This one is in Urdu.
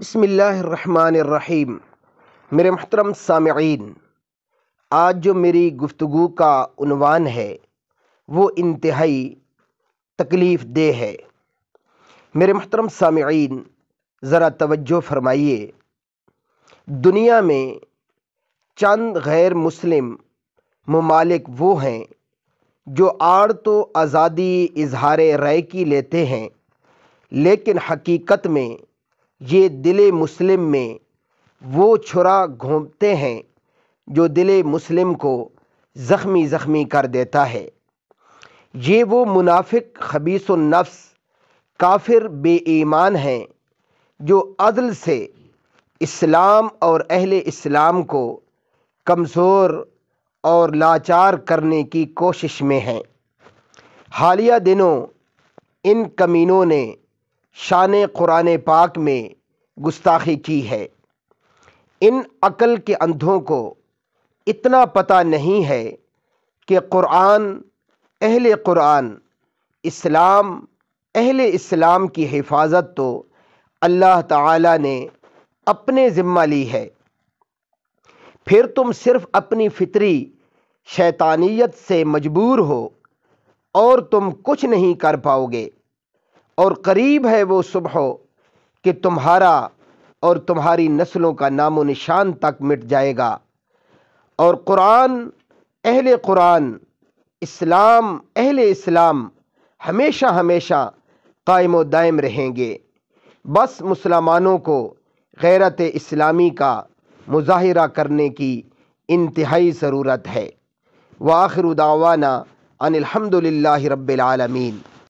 بسم اللہ الرحمن الرحیم میرے محترم سامعین آج جو میری گفتگو کا عنوان ہے وہ انتہائی تکلیف دہ ہے میرے محترم سامعین ذرا توجہ فرمائیے دنیا میں چند غیر مسلم ممالک وہ ہیں جو آڑ تو آزادی اظہار رائے کی لیتے ہیں لیکن حقیقت میں یہ دل مسلم میں وہ چھرا گھومتے ہیں جو دل مسلم کو زخمی زخمی کر دیتا ہے یہ وہ منافق خبیص و نفس کافر بے ایمان ہیں جو عدل سے اسلام اور اہل اسلام کو کمزور اور لاچار کرنے کی کوشش میں ہیں حالیہ دنوں ان کمینوں نے شان قرآن پاک میں گستاخی کی ہے ان عقل کے اندھوں کو اتنا پتہ نہیں ہے کہ قرآن اہل قرآن اسلام اہل اسلام کی حفاظت تو اللہ تعالی نے اپنے ذمہ لی ہے پھر تم صرف اپنی فطری شیطانیت سے مجبور ہو اور تم کچھ نہیں کر پاؤ گے اور قریب ہے وہ صبح کہ تمہارا اور تمہاری نسلوں کا نام و نشان تک مٹ جائے گا اور قرآن اہل قرآن اسلام اہل اسلام ہمیشہ ہمیشہ قائم و دائم رہیں گے بس مسلمانوں کو غیرت اسلامی کا مظاہرہ کرنے کی انتہائی ضرورت ہے وآخر دعوانا ان الحمد للہ رب العالمین